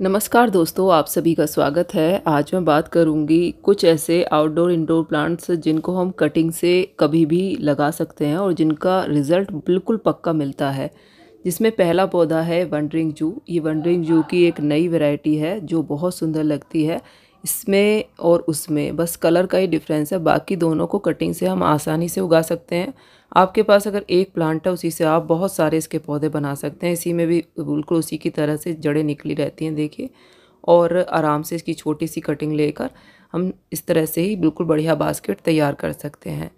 नमस्कार दोस्तों आप सभी का स्वागत है आज मैं बात करूंगी कुछ ऐसे आउटडोर इंडोर प्लांट्स जिनको हम कटिंग से कभी भी लगा सकते हैं और जिनका रिज़ल्ट बिल्कुल पक्का मिलता है जिसमें पहला पौधा है वंडरिंग जू ये वंडरिंग जू की एक नई वैरायटी है जो बहुत सुंदर लगती है इसमें और उसमें बस कलर का ही डिफरेंस है बाकी दोनों को कटिंग से हम आसानी से उगा सकते हैं आपके पास अगर एक प्लांट है उसी से आप बहुत सारे इसके पौधे बना सकते हैं इसी में भी बिल्कुल उसी की तरह से जड़ें निकली रहती हैं देखिए और आराम से इसकी छोटी सी कटिंग लेकर हम इस तरह से ही बिल्कुल बढ़िया बास्केट तैयार कर सकते हैं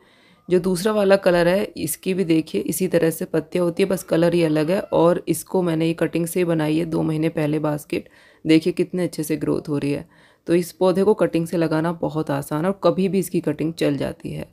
जो दूसरा वाला कलर है इसकी भी देखिए इसी तरह से पत्तियाँ होती है बस कलर ही अलग है और इसको मैंने ये कटिंग से बनाई है दो महीने पहले बास्केट देखिए कितने अच्छे से ग्रोथ हो रही है तो इस पौधे को कटिंग से लगाना बहुत आसान और कभी भी इसकी कटिंग चल जाती है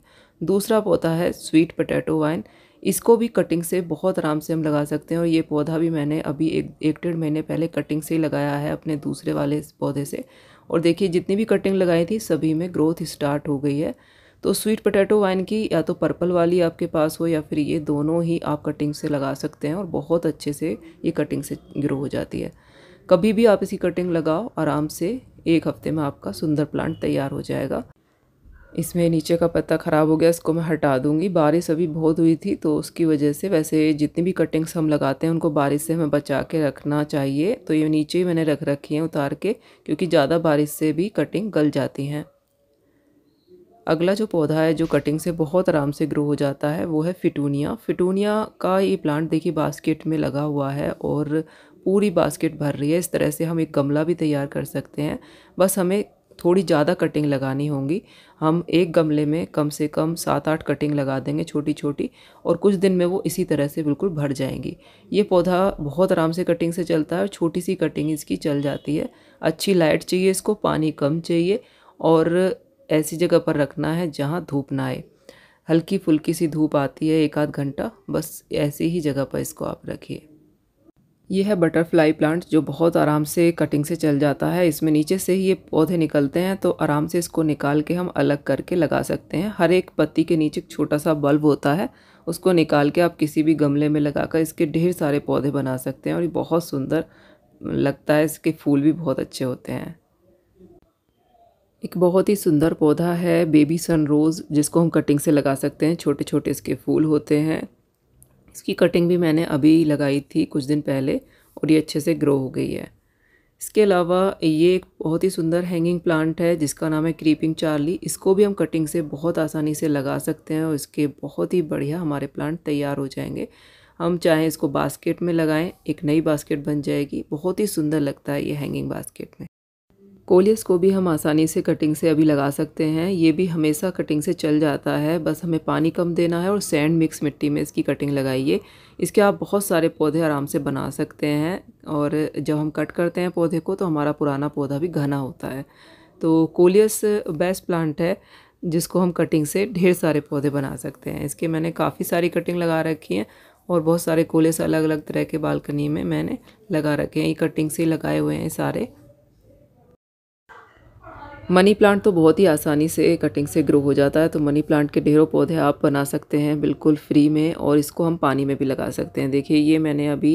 दूसरा पौधा है स्वीट पोटैटो वाइन इसको भी कटिंग से बहुत आराम से हम लगा सकते हैं और ये पौधा भी मैंने अभी एक एक डेढ़ महीने पहले कटिंग से ही लगाया है अपने दूसरे वाले इस पौधे से और देखिए जितनी भी कटिंग लगाई थी सभी में ग्रोथ स्टार्ट हो गई है तो स्वीट पोटैटो वाइन की या तो पर्पल वाली आपके पास हो या फिर ये दोनों ही आप कटिंग से लगा सकते हैं और बहुत अच्छे से ये कटिंग से ग्रो हो जाती है कभी भी आप इसकी कटिंग लगाओ आराम से एक हफ्ते में आपका सुंदर प्लांट तैयार हो जाएगा इसमें नीचे का पत्ता ख़राब हो गया इसको मैं हटा दूंगी बारिश अभी बहुत हुई थी तो उसकी वजह से वैसे जितनी भी कटिंग्स हम लगाते हैं उनको बारिश से हमें बचा के रखना चाहिए तो ये नीचे ही मैंने रख रखी हैं उतार के क्योंकि ज़्यादा बारिश से भी कटिंग गल जाती हैं अगला जो पौधा है जो कटिंग से बहुत आराम से ग्रो हो जाता है वो है फिटूनिया फिटूनिया का ये प्लांट देखिए बास्केट में लगा हुआ है और पूरी बास्केट भर रही है इस तरह से हम एक गमला भी तैयार कर सकते हैं बस हमें थोड़ी ज़्यादा कटिंग लगानी होगी हम एक गमले में कम से कम सात आठ कटिंग लगा देंगे छोटी छोटी और कुछ दिन में वो इसी तरह से बिल्कुल भर जाएंगी ये पौधा बहुत आराम से कटिंग से चलता है और छोटी सी कटिंग इसकी चल जाती है अच्छी लाइट चाहिए इसको पानी कम चाहिए और ऐसी जगह पर रखना है जहाँ धूप ना आए हल्की फुल्की सी धूप आती है एक आध घंटा बस ऐसी ही जगह पर इसको आप रखिए ये है बटरफ्लाई प्लांट जो बहुत आराम से कटिंग से चल जाता है इसमें नीचे से ही ये पौधे निकलते हैं तो आराम से इसको निकाल के हम अलग करके लगा सकते हैं हर एक पत्ती के नीचे एक छोटा सा बल्ब होता है उसको निकाल के आप किसी भी गमले में लगाकर इसके ढेर सारे पौधे बना सकते हैं और ये बहुत सुंदर लगता है इसके फूल भी बहुत अच्छे होते हैं एक बहुत ही सुंदर पौधा है बेबी सन रोज़ जिसको हम कटिंग से लगा सकते हैं छोटे छोटे इसके फूल होते हैं इसकी कटिंग भी मैंने अभी लगाई थी कुछ दिन पहले और ये अच्छे से ग्रो हो गई है इसके अलावा ये एक बहुत ही सुंदर हैंगिंग प्लांट है जिसका नाम है क्रीपिंग चार्ली इसको भी हम कटिंग से बहुत आसानी से लगा सकते हैं और इसके बहुत ही बढ़िया हमारे प्लांट तैयार हो जाएंगे हम चाहें इसको बास्केट में लगाएं एक नई बास्केट बन जाएगी बहुत ही सुंदर लगता है ये हैंगिंग बास्केट में कोलियस को भी हम आसानी से कटिंग से अभी लगा सकते हैं ये भी हमेशा कटिंग से चल जाता है बस हमें पानी कम देना है और सैंड मिक्स मिट्टी में इसकी कटिंग लगाइए इसके आप बहुत सारे पौधे आराम से बना सकते हैं और जब हम कट करते हैं पौधे को तो हमारा पुराना पौधा भी घना होता है तो कोलियस बेस्ट प्लांट है जिसको हम कटिंग से ढेर सारे पौधे बना सकते हैं इसके मैंने काफ़ी सारी कटिंग लगा रखी है और बहुत सारे कोलियस अलग अलग तरह के बालकनी में मैंने लगा रखे हैं ये कटिंग से लगाए हुए हैं सारे मनी प्लांट तो बहुत ही आसानी से कटिंग से ग्रो हो जाता है तो मनी प्लांट के ढेरों पौधे आप बना सकते हैं बिल्कुल फ्री में और इसको हम पानी में भी लगा सकते हैं देखिए ये मैंने अभी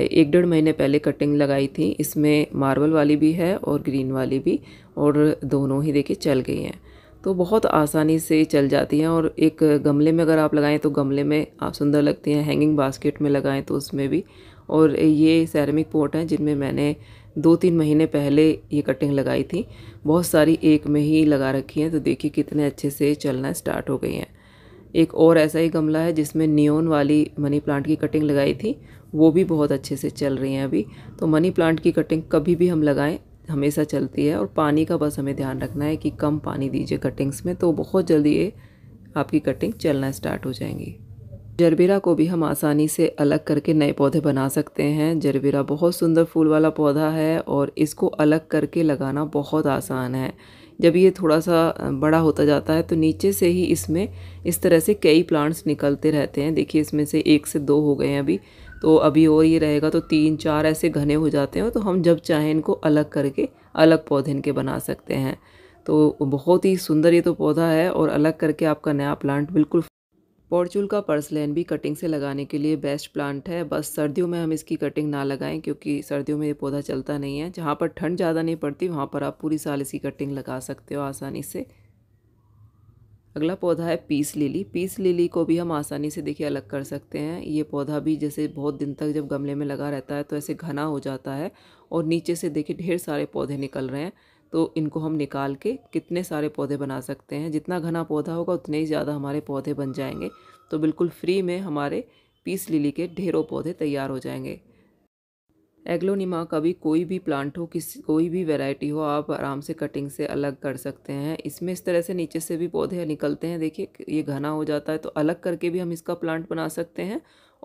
एक डेढ़ महीने पहले कटिंग लगाई थी इसमें मार्बल वाली भी है और ग्रीन वाली भी और दोनों ही देखिए चल गई हैं तो बहुत आसानी से चल जाती हैं और एक गमले में अगर आप लगाएं तो गमले में आप सुंदर लगती हैं हैंगिंग बास्केट में लगाएं तो उसमें भी और ये सैरमिक पोट हैं जिनमें मैंने दो तीन महीने पहले ये कटिंग लगाई थी बहुत सारी एक में ही लगा रखी हैं तो देखिए कितने अच्छे से चलना स्टार्ट हो गई हैं एक और ऐसा ही गमला है जिसमें नियोन वाली मनी प्लांट की कटिंग लगाई थी वो भी बहुत अच्छे से चल रही हैं अभी तो मनी प्लांट की कटिंग कभी भी हम लगाएं हमेशा चलती है और पानी का बस हमें ध्यान रखना है कि कम पानी दीजिए कटिंग्स में तो बहुत जल्दी ये आपकी कटिंग चलना स्टार्ट हो जाएंगी जरबेरा को भी हम आसानी से अलग करके नए पौधे बना सकते हैं जरबेरा बहुत सुंदर फूल वाला पौधा है और इसको अलग करके लगाना बहुत आसान है जब ये थोड़ा सा बड़ा होता जाता है तो नीचे से ही इसमें इस तरह से कई प्लांट्स निकलते रहते हैं देखिए इसमें से एक से दो हो गए हैं अभी तो अभी और ये रहेगा तो तीन चार ऐसे घने हो जाते हैं तो हम जब चाहें इनको अलग करके अलग पौधे इनके बना सकते हैं तो बहुत ही सुंदर ये तो पौधा है और अलग करके आपका नया प्लांट बिल्कुल पॉर्चूल का पर्सलैन भी कटिंग से लगाने के लिए बेस्ट प्लांट है बस सर्दियों में हम इसकी कटिंग ना लगाएं क्योंकि सर्दियों में ये पौधा चलता नहीं है जहाँ पर ठंड ज़्यादा नहीं पड़ती वहाँ पर आप पूरी साल इसकी कटिंग लगा सकते हो आसानी से अगला पौधा है पीस लिली पीस लिली को भी हम आसानी से देखिए अलग कर सकते हैं ये पौधा भी जैसे बहुत दिन तक जब गमले में लगा रहता है तो ऐसे घना हो जाता है और नीचे से देखिए ढेर सारे पौधे निकल रहे हैं तो इनको हम निकाल के कितने सारे पौधे बना सकते हैं जितना घना पौधा होगा उतने ही ज़्यादा हमारे पौधे बन जाएंगे तो बिल्कुल फ्री में हमारे पीस लिली के ढेरों पौधे तैयार हो जाएंगे एग्लोनिमा का भी कोई भी प्लांट हो किसी कोई भी वैरायटी हो आप आराम से कटिंग से अलग कर सकते हैं इसमें इस तरह से नीचे से भी पौधे निकलते हैं देखिए ये घना हो जाता है तो अलग करके भी हम इसका प्लांट बना सकते हैं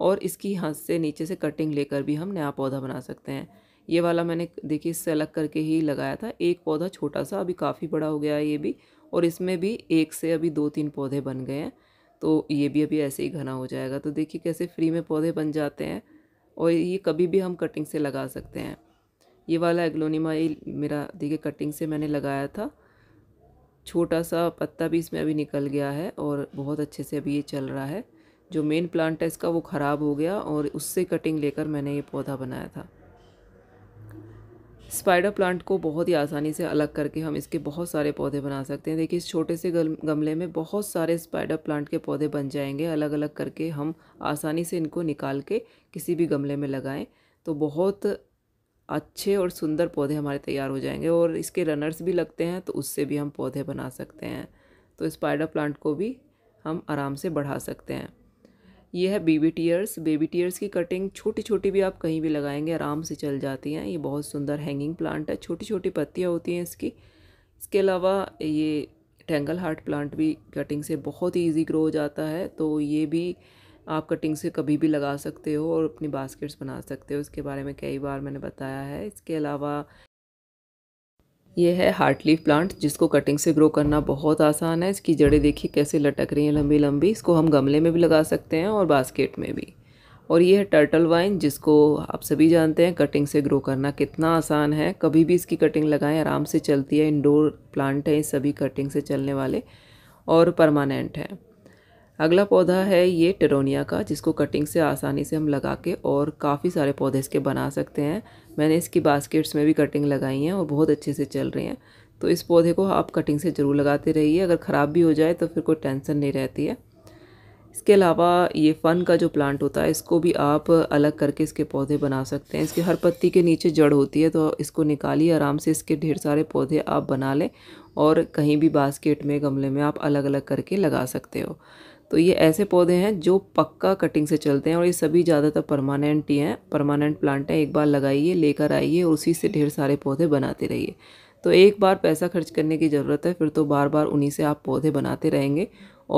और इसकी हाथ से नीचे से कटिंग लेकर भी हम नया पौधा बना सकते हैं ये वाला मैंने देखिए इससे अलग करके ही लगाया था एक पौधा छोटा सा अभी काफ़ी बड़ा हो गया है ये भी और इसमें भी एक से अभी दो तीन पौधे बन गए हैं तो ये भी अभी ऐसे ही घना हो जाएगा तो देखिए कैसे फ्री में पौधे बन जाते हैं और ये कभी भी हम कटिंग से लगा सकते हैं ये वाला एग्लोनिमा ये मेरा देखिए कटिंग से मैंने लगाया था छोटा सा पत्ता भी इसमें अभी निकल गया है और बहुत अच्छे से अभी ये चल रहा है जो मेन प्लांट है इसका वो ख़राब हो गया और उससे कटिंग लेकर मैंने ये पौधा बनाया था स्पाइडर प्लांट को बहुत ही आसानी से अलग करके हम इसके बहुत सारे पौधे बना सकते हैं देखिए इस छोटे से गमले में बहुत सारे स्पाइडर प्लांट के पौधे बन जाएंगे अलग अलग करके हम आसानी से इनको निकाल के किसी भी गमले में लगाएं तो बहुत अच्छे और सुंदर पौधे हमारे तैयार हो जाएंगे और इसके रनर्स भी लगते हैं तो उससे भी हम पौधे बना सकते हैं तो स्पाइडर प्लांट को भी हम आराम से बढ़ा सकते हैं ये है बेबी टीयर्स बेबी टीयर्स की कटिंग छोटी छोटी भी आप कहीं भी लगाएंगे आराम से चल जाती हैं ये बहुत सुंदर हैंगिंग प्लांट है छोटी छोटी पत्तियाँ होती हैं इसकी इसके अलावा ये टेंगल हार्ट प्लांट भी कटिंग से बहुत ही ईजी ग्रो हो जाता है तो ये भी आप कटिंग से कभी भी लगा सकते हो और अपनी बास्केट्स बना सकते हो इसके बारे में कई बार मैंने बताया है इसके अलावा ये है हार्टलीफ प्लांट जिसको कटिंग से ग्रो करना बहुत आसान है इसकी जड़ें देखिए कैसे लटक रही हैं लंबी लंबी इसको हम गमले में भी लगा सकते हैं और बास्केट में भी और ये है टर्टल वाइन जिसको आप सभी जानते हैं कटिंग से ग्रो करना कितना आसान है कभी भी इसकी कटिंग लगाएं आराम से चलती है इंडोर प्लांट हैं सभी कटिंग से चलने वाले और परमानेंट हैं अगला पौधा है ये टेरोनिया का जिसको कटिंग से आसानी से हम लगा के और काफ़ी सारे पौधे इसके बना सकते हैं मैंने इसकी बास्केट्स में भी कटिंग लगाई हैं और बहुत अच्छे से चल रही हैं तो इस पौधे को आप कटिंग से ज़रूर लगाते रहिए अगर ख़राब भी हो जाए तो फिर कोई टेंशन नहीं रहती है इसके अलावा ये फ़न का जो प्लांट होता है इसको भी आप अलग करके इसके पौधे बना सकते हैं इसके हर पत्ती के नीचे जड़ होती है तो इसको निकालिए आराम से इसके ढेर सारे पौधे आप बना लें और कहीं भी बास्केट में गमले में आप अलग अलग करके लगा सकते हो तो ये ऐसे पौधे हैं जो पक्का कटिंग से चलते हैं और ये सभी ज़्यादातर परमानेंट ही हैं परमानेंट प्लांट हैं एक बार लगाइए लेकर आइए और उसी से ढेर सारे पौधे बनाते रहिए तो एक बार पैसा खर्च करने की ज़रूरत है फिर तो बार बार उन्हीं से आप पौधे बनाते रहेंगे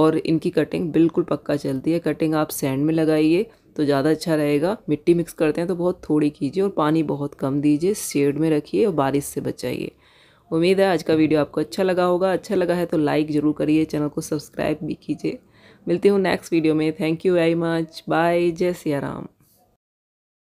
और इनकी कटिंग बिल्कुल पक्का चलती है कटिंग आप सैंड में लगाइए तो ज़्यादा अच्छा रहेगा मिट्टी मिक्स करते हैं तो बहुत थोड़ी कीजिए और पानी बहुत कम दीजिए शेड में रखिए और बारिश से बचाइए उम्मीद है आज का वीडियो आपको अच्छा लगा होगा अच्छा लगा है तो लाइक ज़रूर करिए चैनल को सब्सक्राइब भी कीजिए मिलती हूँ नेक्स्ट वीडियो में thank you very much bye जय सिया राम